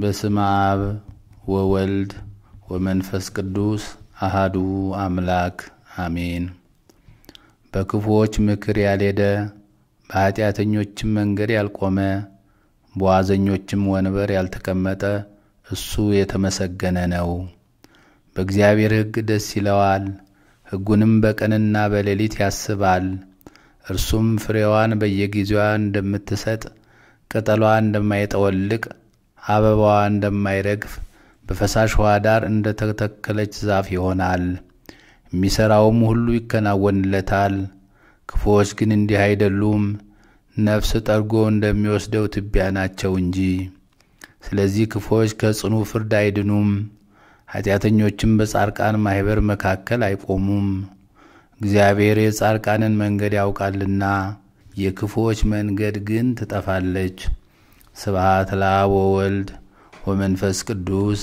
በስመ አብ ወወልድ ወመንፈስ ቅዱስ አሃዱ አምላክ አሜን። በክፉዎች ምክር ያልሄደ በኃጢአተኞችም መንገድ ያልቆመ በዋዘኞችም ወንበር ያልተቀመጠ እሱ የተመሰገነ ነው። በእግዚአብሔር ሕግ ደስ ይለዋል፣ ሕጉንም በቀንና በሌሊት ያስባል። እርሱም ፍሬዋን በየጊዜዋ እንደምትሰጥ ቅጠሏ እንደማይጠወልቅ አበባዋ እንደማይረግፍ በፈሳሽ ውሃ ዳር እንደ ተተከለች ዛፍ ይሆናል። የሚሠራውም ሁሉ ይከናወንለታል። ክፉዎች ግን እንዲህ አይደሉም፣ ነፍስ ጠርጎ እንደሚወስደው ትቢያ ናቸው እንጂ። ስለዚህ ክፉዎች ከጽኑ ፍርድ አይድኑም፣ ኃጢአተኞችም በጻርቃን ማኅበር መካከል አይቆሙም። እግዚአብሔር የጻርቃንን መንገድ ያውቃልና የክፉዎች መንገድ ግን ትጠፋለች። ስብሃት ለአብ ወወልድ ወመንፈስ ቅዱስ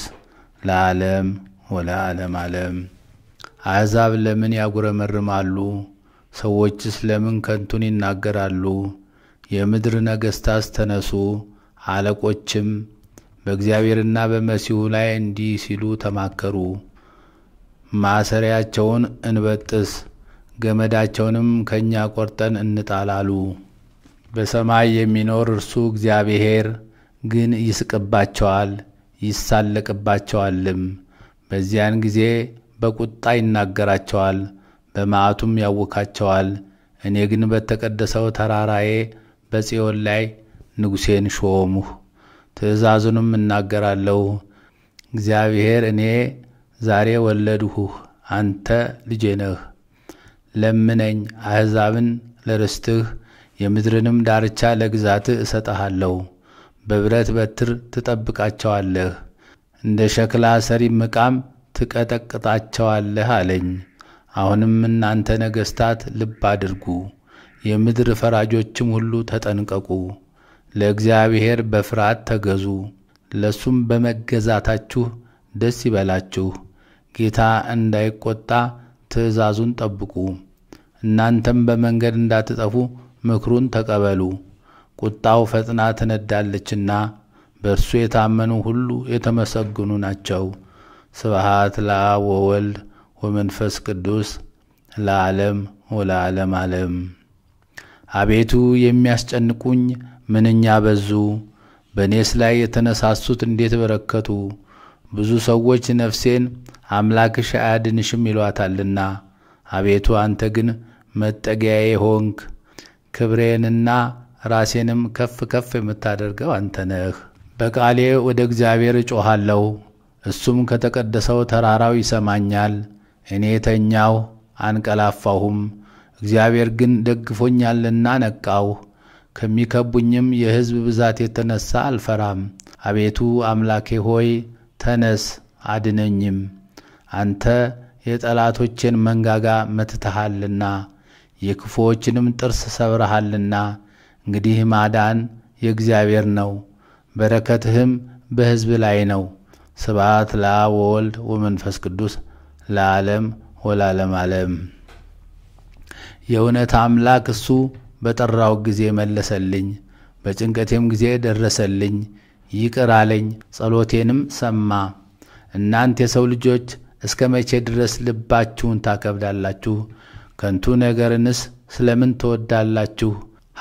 ለዓለም ወለዓለም ዓለም። አሕዛብ ለምን ያጉረመርማሉ? ሰዎችስ ለምን ከንቱን ይናገራሉ? የምድር ነገሥታት ተነሱ፣ አለቆችም በእግዚአብሔርና በመሲሁ ላይ እንዲህ ሲሉ ተማከሩ። ማሰሪያቸውን እንበጥስ፣ ገመዳቸውንም ከእኛ ቆርጠን እንጣላሉ። በሰማይ የሚኖር እርሱ እግዚአብሔር ግን ይስቅባቸዋል፣ ይሳለቅባቸዋልም። በዚያን ጊዜ በቁጣ ይናገራቸዋል፣ በመዓቱም ያውካቸዋል። እኔ ግን በተቀደሰው ተራራዬ በጽዮን ላይ ንጉሴን ሾሙህ፣ ትእዛዙንም እናገራለሁ። እግዚአብሔር እኔ ዛሬ ወለድሁህ፣ አንተ ልጄ ነህ። ለምነኝ አሕዛብን ለርስትህ የምድርንም ዳርቻ ለግዛትህ እሰጠሃለሁ። በብረት በትር ትጠብቃቸዋለህ፣ እንደ ሸክላ ሰሪም ዕቃም ትቀጠቅጣቸዋለህ አለኝ። አሁንም እናንተ ነገሥታት ልብ አድርጉ፣ የምድር ፈራጆችም ሁሉ ተጠንቀቁ። ለእግዚአብሔር በፍርሃት ተገዙ፣ ለእሱም በመገዛታችሁ ደስ ይበላችሁ። ጌታ እንዳይቆጣ ትእዛዙን ጠብቁ፣ እናንተም በመንገድ እንዳትጠፉ ምክሩን ተቀበሉ። ቁጣው ፈጥና ትነዳለችና በእርሱ የታመኑ ሁሉ የተመሰግኑ ናቸው። ስብሃት ለአብ ወወልድ ወመንፈስ ቅዱስ ለዓለም ወለዓለም ዓለም። አቤቱ የሚያስጨንቁኝ ምንኛ በዙ! በእኔስ ላይ የተነሳሱት እንዴት በረከቱ! ብዙ ሰዎች ነፍሴን አምላክሽ አያድንሽም ይሏታልና፣ አቤቱ አንተ ግን መጠጊያዬ ሆንክ። ክብሬንና ራሴንም ከፍ ከፍ የምታደርገው አንተ ነህ። በቃሌ ወደ እግዚአብሔር እጮኋለሁ፣ እሱም ከተቀደሰው ተራራው ይሰማኛል። እኔ ተኛው አንቀላፋሁም፣ እግዚአብሔር ግን ደግፎኛልና ነቃው ከሚከቡኝም የሕዝብ ብዛት የተነሳ አልፈራም። አቤቱ አምላኬ ሆይ ተነስ አድነኝም፣ አንተ የጠላቶቼን መንጋጋ መትተሃልና የክፉዎችንም ጥርስ ሰብረሃልና። እንግዲህ ማዳን የእግዚአብሔር ነው፣ በረከትህም በሕዝብ ላይ ነው። ስብዓት ለወልድ ወመንፈስ ቅዱስ ለዓለም ወላለም ዓለም። የእውነት አምላክ እሱ በጠራው ጊዜ መለሰልኝ፣ በጭንቀቴም ጊዜ ደረሰልኝ፣ ይቅር አለኝ፣ ጸሎቴንም ሰማ። እናንት የሰው ልጆች እስከ መቼ ድረስ ልባችሁን ታከብዳላችሁ? ከንቱ ነገርንስ ስለምን ትወዳላችሁ?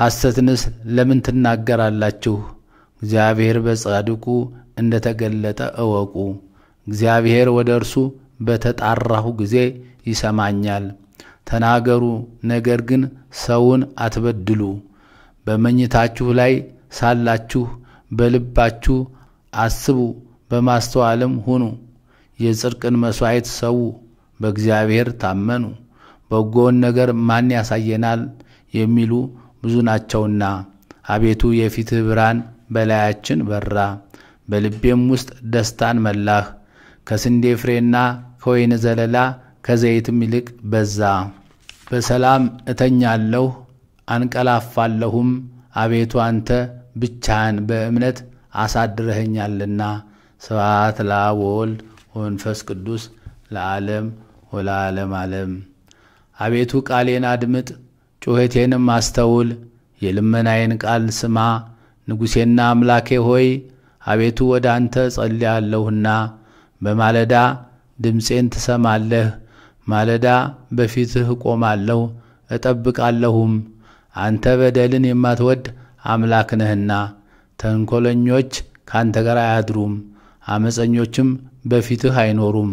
ሐሰትንስ ለምን ትናገራላችሁ? እግዚአብሔር በጻድቁ እንደ ተገለጠ እወቁ። እግዚአብሔር ወደ እርሱ በተጣራሁ ጊዜ ይሰማኛል። ተናገሩ፣ ነገር ግን ሰውን አትበድሉ። በመኝታችሁ ላይ ሳላችሁ በልባችሁ አስቡ፣ በማስተዋልም ሁኑ። የጽድቅን መሥዋዕት ሰው በእግዚአብሔር ታመኑ። በጎውን ነገር ማን ያሳየናል የሚሉ ብዙ ናቸውና፣ አቤቱ የፊትህ ብርሃን በላያችን በራ፣ በልቤም ውስጥ ደስታን መላህ። ከስንዴ ፍሬና ከወይን ዘለላ ከዘይትም ይልቅ በዛ። በሰላም እተኛለሁ አንቀላፋለሁም፣ አቤቱ አንተ ብቻህን በእምነት አሳድረኸኛልና። ስብሐት ለአብ ወወልድ ወመንፈስ ቅዱስ ለዓለም ወለዓለም ዓለም አቤቱ ቃሌን አድምጥ፣ ጩኸቴንም አስተውል፣ የልመናዬን ቃል ስማ። ንጉሴና አምላኬ ሆይ አቤቱ ወደ አንተ ጸልያለሁና በማለዳ ድምፄን ትሰማለህ። ማለዳ በፊትህ እቆማለሁ እጠብቃለሁም። አንተ በደልን የማትወድ አምላክ ነህና ተንኮለኞች ካንተ ጋር አያድሩም፣ አመፀኞችም በፊትህ አይኖሩም።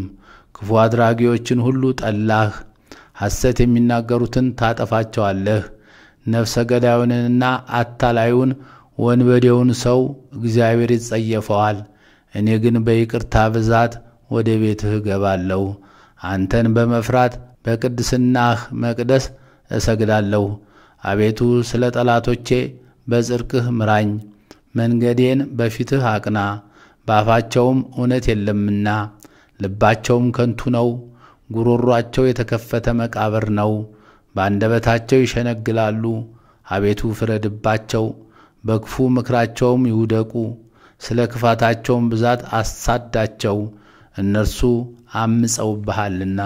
ክፉ አድራጊዎችን ሁሉ ጠላህ። ሐሰት የሚናገሩትን ታጠፋቸዋለህ። ነፍሰ ገዳዩንና አታላዩን ወንበዴውን ሰው እግዚአብሔር ይጸየፈዋል። እኔ ግን በይቅርታ ብዛት ወደ ቤትህ እገባለሁ። አንተን በመፍራት በቅድስናህ መቅደስ እሰግዳለሁ። አቤቱ ስለ ጠላቶቼ በጽድቅህ ምራኝ። መንገዴን በፊትህ አቅና፣ በአፋቸውም እውነት የለምና ልባቸውም ከንቱ ነው ጉሮሯቸው የተከፈተ መቃብር ነው። በአንደበታቸው ይሸነግላሉ። አቤቱ ፍረድባቸው፣ በክፉ ምክራቸውም ይውደቁ። ስለ ክፋታቸውም ብዛት አሳዳቸው፣ እነርሱ አምፀውብሃልና።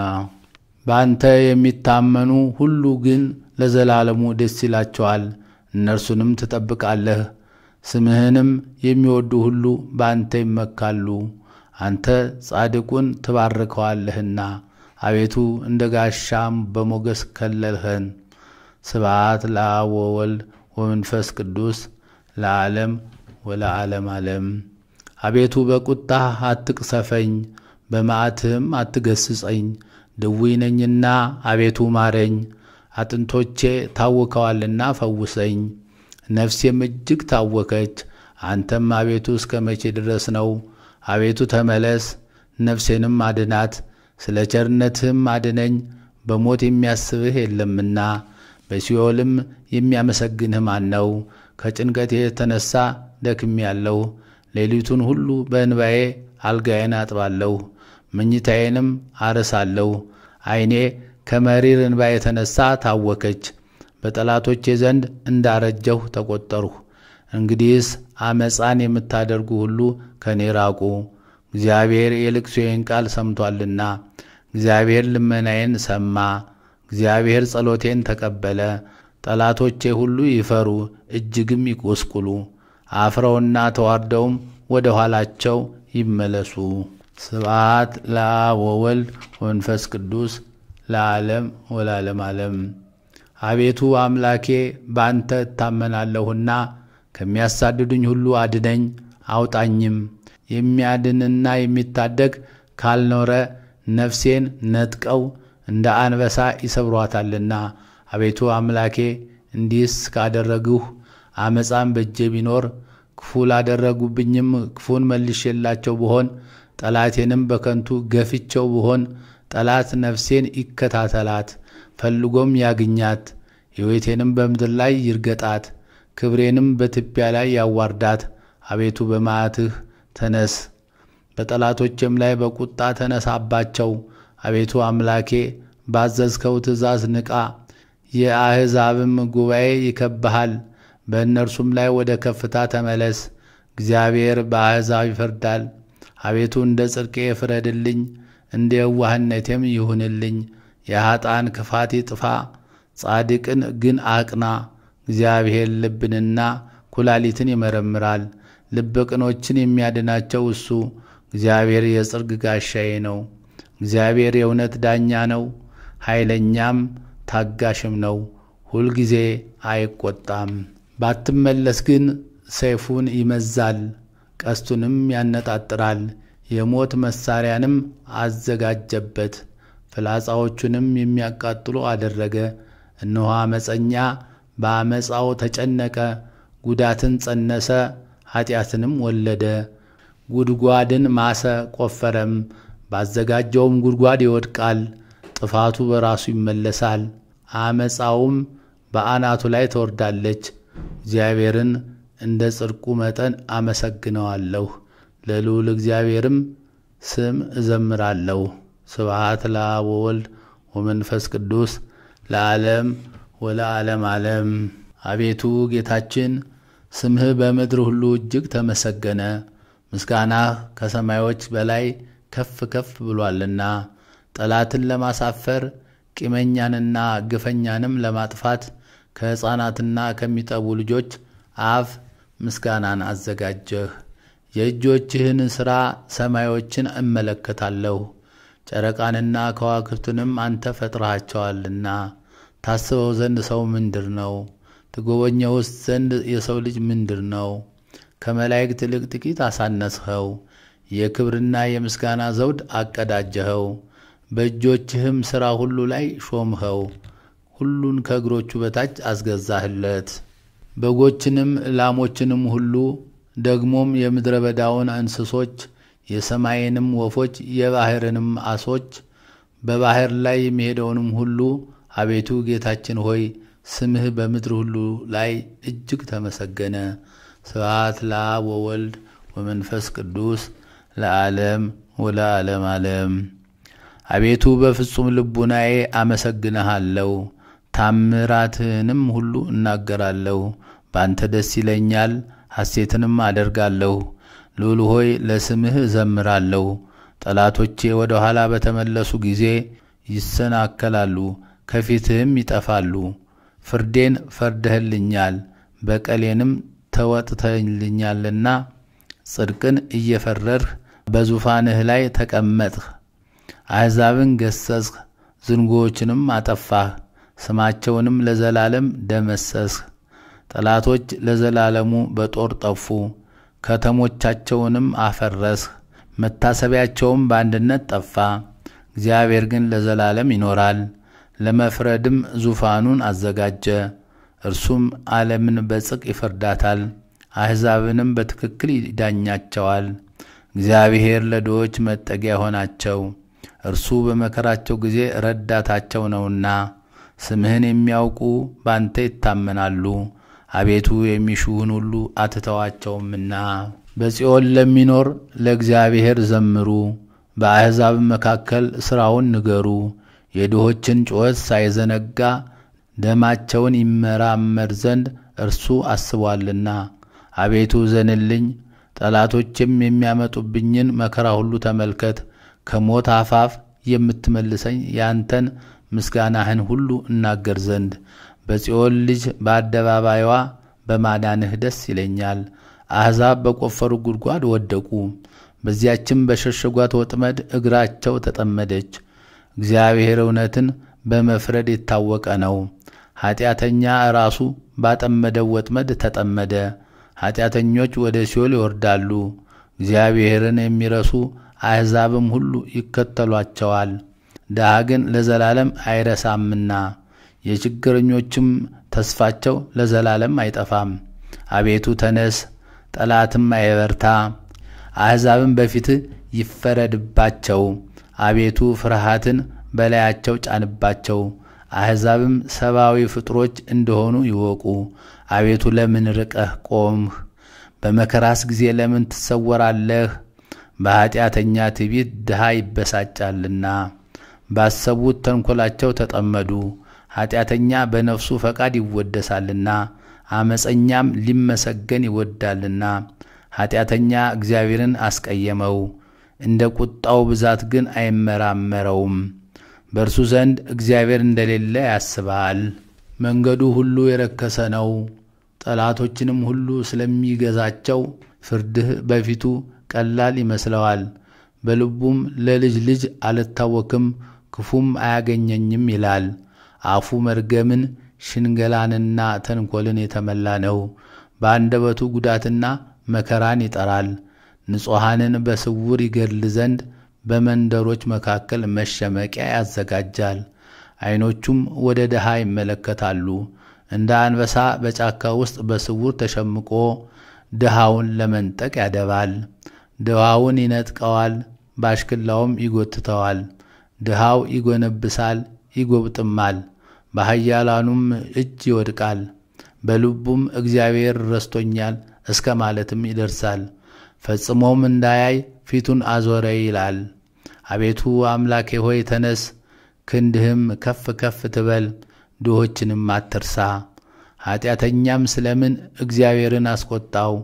በአንተ የሚታመኑ ሁሉ ግን ለዘላለሙ ደስ ይላቸዋል። እነርሱንም ትጠብቃለህ። ስምህንም የሚወዱ ሁሉ በአንተ ይመካሉ። አንተ ጻድቁን ትባርከዋለህና አቤቱ እንደ ጋሻም በሞገስ ከለልኸን። ስብዓት ለአብ ወወልድ ወመንፈስ ቅዱስ ለዓለም ወለዓለም ዓለም። አቤቱ በቁጣህ አትቅሰፈኝ፣ በማዕትህም አትገስጸኝ። ድውይ ነኝና አቤቱ ማረኝ፣ አጥንቶቼ ታውከዋልና ፈውሰኝ። ነፍሴም እጅግ ታወከች። አንተም አቤቱ እስከ መቼ ድረስ ነው? አቤቱ ተመለስ፣ ነፍሴንም አድናት። ስለ ቸርነትህም አድነኝ። በሞት የሚያስብህ የለምና በሲኦልም የሚያመሰግንህ ማን ነው? ከጭንቀቴ የተነሣ ደክሜያለሁ። ሌሊቱን ሁሉ በእንባዬ አልጋዬን አጥባለሁ፣ ምኝታዬንም አረሳለሁ። ዐይኔ ከመሪር እንባ የተነሳ ታወከች። በጠላቶቼ ዘንድ እንዳረጀሁ ተቈጠርሁ። እንግዲህስ ዓመፃን የምታደርጉ ሁሉ ከእኔ ራቁ። እግዚአብሔር የልቅሶዬን ቃል ሰምቷልና። እግዚአብሔር ልመናዬን ሰማ። እግዚአብሔር ጸሎቴን ተቀበለ። ጠላቶቼ ሁሉ ይፈሩ እጅግም ይቆስቁሉ፣ አፍረውና ተዋርደውም ወደ ኋላቸው ይመለሱ። ስብዓት ለአብ ወወልድ ወመንፈስ ቅዱስ ለዓለም ወላለም ዓለም። አቤቱ አምላኬ በአንተ እታመናለሁና ከሚያሳድዱኝ ሁሉ አድነኝ አውጣኝም። የሚያድንና የሚታደግ ካልኖረ ነፍሴን ነጥቀው እንደ አንበሳ ይሰብሯታልና። አቤቱ አምላኬ እንዲስ ካደረግሁ አመፃም በእጄ ቢኖር ክፉ ላደረጉብኝም ክፉን መልሼላቸው ብሆን ጠላቴንም በከንቱ ገፍቸው ብሆን ጠላት ነፍሴን ይከታተላት ፈልጎም ያግኛት፣ ሕይወቴንም በምድር ላይ ይርገጣት፣ ክብሬንም በትቢያ ላይ ያዋርዳት። አቤቱ በማዕትህ። ተነስ፣ በጠላቶችም ላይ በቁጣ ተነሳባቸው። አቤቱ አምላኬ ባዘዝከው ትእዛዝ ንቃ። የአሕዛብም ጉባኤ ይከብሃል፣ በእነርሱም ላይ ወደ ከፍታ ተመለስ። እግዚአብሔር በአሕዛብ ይፈርዳል። አቤቱ እንደ ጽድቄ ፍረድልኝ፣ እንደ የዋህነቴም ይሁንልኝ። የኀጣን ክፋት ይጥፋ፣ ጻድቅን ግን አቅና። እግዚአብሔር ልብንና ኩላሊትን ይመረምራል። ቅኖችን የሚያድናቸው እሱ እግዚአብሔር የጽርግ ጋሻዬ ነው። እግዚአብሔር የእውነት ዳኛ ነው፣ ኃይለኛም ታጋሽም ነው። ሁልጊዜ አይቆጣም። ባትመለስ ግን ሰይፉን ይመዛል፣ ቀስቱንም ያነጣጥራል። የሞት መሳሪያንም አዘጋጀበት፣ ፍላጻዎቹንም የሚያቃጥሉ አደረገ። እነሆ ዓመፀኛ በአመፃው ተጨነቀ፣ ጉዳትን ጸነሰ ኃጢአትንም ወለደ። ጉድጓድን ማሰ ቆፈረም፣ ባዘጋጀውም ጉድጓድ ይወድቃል። ጥፋቱ በራሱ ይመለሳል፣ አመፃውም በአናቱ ላይ ተወርዳለች። እግዚአብሔርን እንደ ጽድቁ መጠን አመሰግነዋለሁ፣ ለልዑል እግዚአብሔርም ስም እዘምራለሁ። ስብሐት ለአብ ወወልድ ወመንፈስ ቅዱስ ለዓለም ወለዓለም ዓለም። አቤቱ ጌታችን ስምህ በምድር ሁሉ እጅግ ተመሰገነ፣ ምስጋናህ ከሰማዮች በላይ ከፍ ከፍ ብሏልና። ጠላትን ለማሳፈር ቂመኛንና ግፈኛንም ለማጥፋት ከሕፃናትና ከሚጠቡ ልጆች አፍ ምስጋናን አዘጋጀህ። የእጆችህን ሥራ ሰማዮችን እመለከታለሁ፣ ጨረቃንና ከዋክብትንም አንተ ፈጥረሃቸዋልና። ታስበው ዘንድ ሰው ምንድር ነው? ትጎበኘውስ ዘንድ የሰው ልጅ ምንድር ነው? ከመላእክት ይልቅ ጥቂት አሳነስኸው፣ የክብርና የምስጋና ዘውድ አቀዳጀኸው፣ በእጆችህም ሥራ ሁሉ ላይ ሾምኸው፣ ሁሉን ከእግሮቹ በታች አስገዛህለት። በጎችንም ላሞችንም ሁሉ ደግሞም የምድረ በዳውን እንስሶች የሰማይንም ወፎች የባሕርንም አሶች በባሕር ላይ የሚሄደውንም ሁሉ አቤቱ ጌታችን ሆይ ስምህ በምድር ሁሉ ላይ እጅግ ተመሰገነ። ስብሐት ለአብ ወወልድ ወመንፈስ ቅዱስ ለዓለም ወለዓለም ዓለም። አቤቱ በፍጹም ልቡናዬ አመሰግንሃለሁ፣ ታምራትህንም ሁሉ እናገራለሁ። በአንተ ደስ ይለኛል፣ ሐሴትንም አደርጋለሁ። ልዑል ሆይ ለስምህ እዘምራለሁ። ጠላቶቼ ወደ ኋላ በተመለሱ ጊዜ ይሰናከላሉ፣ ከፊትህም ይጠፋሉ። ፍርዴን ፈርደህልኛል፣ በቀሌንም ተወጥተልኛልና ጽድቅን እየፈረርህ በዙፋንህ ላይ ተቀመጥህ። አሕዛብን ገሰስህ፣ ዝንጎዎችንም አጠፋህ፣ ስማቸውንም ለዘላለም ደመሰስህ። ጠላቶች ለዘላለሙ በጦር ጠፉ፣ ከተሞቻቸውንም አፈረስህ፣ መታሰቢያቸውም በአንድነት ጠፋ። እግዚአብሔር ግን ለዘላለም ይኖራል። ለመፍረድም ዙፋኑን አዘጋጀ። እርሱም ዓለምን በጽቅ ይፈርዳታል፣ አሕዛብንም በትክክል ይዳኛቸዋል። እግዚአብሔር ለድሆች መጠጊያ ሆናቸው፣ እርሱ በመከራቸው ጊዜ ረዳታቸው ነውና። ስምህን የሚያውቁ ባንተ ይታመናሉ፣ አቤቱ የሚሹህን ሁሉ አትተዋቸውምና። በጽዮን ለሚኖር ለእግዚአብሔር ዘምሩ፣ በአሕዛብ መካከል ሥራውን ንገሩ። የድሆችን ጩኸት ሳይዘነጋ ደማቸውን ይመራመር ዘንድ እርሱ አስቧልና። አቤቱ ዘንልኝ፣ ጠላቶችም የሚያመጡብኝን መከራ ሁሉ ተመልከት። ከሞት አፋፍ የምትመልሰኝ ያንተን ምስጋናህን ሁሉ እናገር ዘንድ በጽዮን ልጅ በአደባባይዋ በማዳንህ ደስ ይለኛል። አሕዛብ በቆፈሩ ጉድጓድ ወደቁ፣ በዚያችም በሸሸጓት ወጥመድ እግራቸው ተጠመደች። እግዚአብሔር እውነትን በመፍረድ የታወቀ ነው። ኃጢአተኛ ራሱ ባጠመደው ወጥመድ ተጠመደ። ኃጢአተኞች ወደ ሲኦል ይወርዳሉ። እግዚአብሔርን የሚረሱ አሕዛብም ሁሉ ይከተሏቸዋል። ድሃ ግን ለዘላለም አይረሳምና የችግረኞችም ተስፋቸው ለዘላለም አይጠፋም። አቤቱ ተነስ፣ ጠላትም አይበርታ፣ አሕዛብም በፊትህ ይፈረድባቸው። አቤቱ ፍርሃትን በላያቸው ጫንባቸው፣ አሕዛብም ሰብአዊ ፍጥሮች እንደሆኑ ይወቁ። አቤቱ ለምን ርቀህ ቆምህ? በመከራስ ጊዜ ለምን ትሰወራለህ? በኀጢአተኛ ትዕቢት ድሃ ይበሳጫልና ባሰቡት ተንኰላቸው ተጠመዱ። ኀጢአተኛ በነፍሱ ፈቃድ ይወደሳልና አመፀኛም ሊመሰገን ይወዳልና። ኀጢአተኛ እግዚአብሔርን አስቀየመው እንደ ቁጣው ብዛት ግን አይመራመረውም። በእርሱ ዘንድ እግዚአብሔር እንደሌለ ያስባል። መንገዱ ሁሉ የረከሰ ነው፣ ጠላቶችንም ሁሉ ስለሚገዛቸው ፍርድህ በፊቱ ቀላል ይመስለዋል። በልቡም ለልጅ ልጅ አልታወክም፣ ክፉም አያገኘኝም ይላል። አፉ መርገምን ሽንገላንና ተንኮልን የተመላ ነው። በአንደበቱ ጉዳትና መከራን ይጠራል። ንጹሐንን በስውር ይገድል ዘንድ በመንደሮች መካከል መሸመቂያ ያዘጋጃል። ዐይኖቹም ወደ ድሃ ይመለከታሉ። እንደ አንበሳ በጫካ ውስጥ በስውር ተሸምቆ ድሃውን ለመንጠቅ ያደባል። ድሃውን ይነጥቀዋል፣ ባሽክላውም ይጎትተዋል። ድሃው ይጎነብሳል፣ ይጎብጥማል፣ በኃያላኑም እጅ ይወድቃል። በልቡም እግዚአብሔር ረስቶኛል እስከ ማለትም ይደርሳል። ፈጽሞም እንዳያይ ፊቱን አዞረ ይላል። አቤቱ አምላኬ ሆይ ተነስ፣ ክንድህም ከፍ ከፍ ትበል፣ ድሆችንም አትርሳ። ኀጢአተኛም ስለምን እግዚአብሔርን አስቆጣው?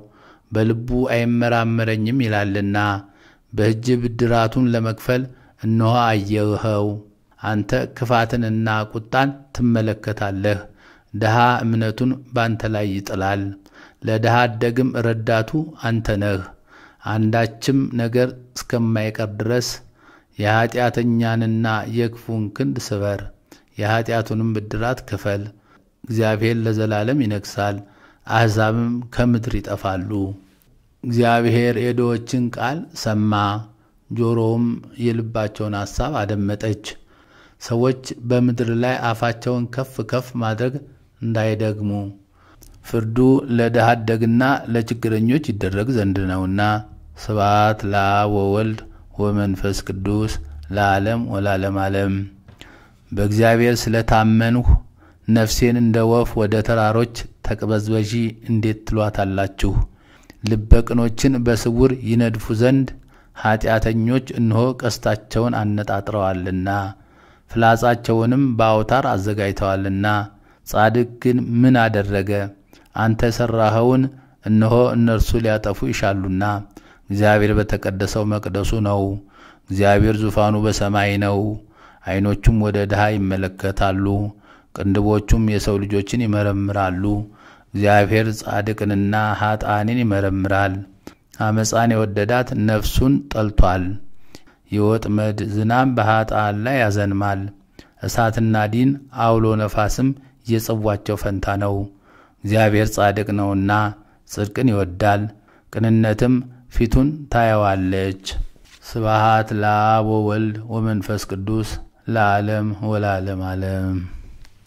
በልቡ አይመራመረኝም ይላልና በእጅ ብድራቱን ለመክፈል እነሆ አየኸው። አንተ ክፋትንና ቁጣን ትመለከታለህ። ድሃ እምነቱን ባንተ ላይ ይጥላል። ለድሃ አደግም ረዳቱ አንተ ነህ። አንዳችም ነገር እስከማይቀር ድረስ የኃጢአተኛንና የክፉን ክንድ ስበር፣ የኃጢአቱንም ብድራት ክፈል። እግዚአብሔር ለዘላለም ይነግሣል፣ አሕዛብም ከምድር ይጠፋሉ። እግዚአብሔር የድሆችን ቃል ሰማ፣ ጆሮውም የልባቸውን ሐሳብ አደመጠች። ሰዎች በምድር ላይ አፋቸውን ከፍ ከፍ ማድረግ እንዳይደግሙ ፍርዱ ለድሃ አደግና ለችግረኞች ይደረግ ዘንድ ነውና። ስብሐት ለአብ ወወልድ ወመንፈስ ቅዱስ ለዓለም ወላለም ዓለም። በእግዚአብሔር ስለታመንሁ ነፍሴን እንደ ወፍ ወደ ተራሮች ተቅበዝበዢ እንዴት ትሏታላችሁ? ልበቅኖችን በስውር ይነድፉ ዘንድ ኀጢአተኞች እንሆ ቀስታቸውን አነጣጥረዋልና ፍላጻቸውንም በአውታር አዘጋጅተዋልና ጻድቅ ግን ምን አደረገ? አንተ የሠራኸውን እነሆ እነርሱ ሊያጠፉ ይሻሉና እግዚአብሔር በተቀደሰው መቅደሱ ነው። እግዚአብሔር ዙፋኑ በሰማይ ነው። ዓይኖቹም ወደ ድሃ ይመለከታሉ፣ ቅንድቦቹም የሰው ልጆችን ይመረምራሉ። እግዚአብሔር ጻድቅንና ኃጥአንን ይመረምራል። አመፃን የወደዳት ነፍሱን ጠልቷል። የወጥመድ ዝናም በሀጣን ላይ ያዘንማል። እሳትና ዲን አውሎ ነፋስም የጽዋቸው ፈንታ ነው። እግዚአብሔር ጻድቅ ነውና ጽድቅን ይወዳል፣ ቅንነትም ፊቱን ታየዋለች። ስብሃት ለአብ ወወልድ ወመንፈስ ቅዱስ ለዓለም ወላለም ዓለም